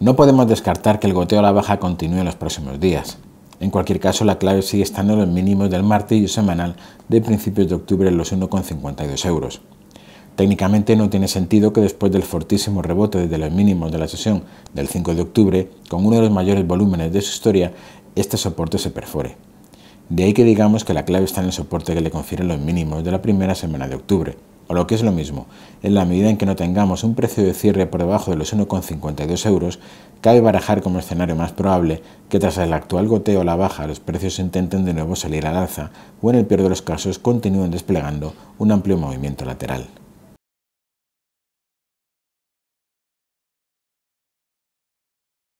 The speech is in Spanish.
No podemos descartar que el goteo a la baja continúe en los próximos días. En cualquier caso, la clave sigue estando en los mínimos del martillo semanal de principios de octubre en los 1,52 euros. Técnicamente no tiene sentido que después del fortísimo rebote desde los mínimos de la sesión del 5 de octubre, con uno de los mayores volúmenes de su historia, este soporte se perfore. De ahí que digamos que la clave está en el soporte que le confieren los mínimos de la primera semana de octubre, o lo que es lo mismo, en la medida en que no tengamos un precio de cierre por debajo de los 1,52 euros, cabe barajar como escenario más probable que tras el actual goteo o la baja los precios intenten de nuevo salir al alza o en el peor de los casos continúen desplegando un amplio movimiento lateral.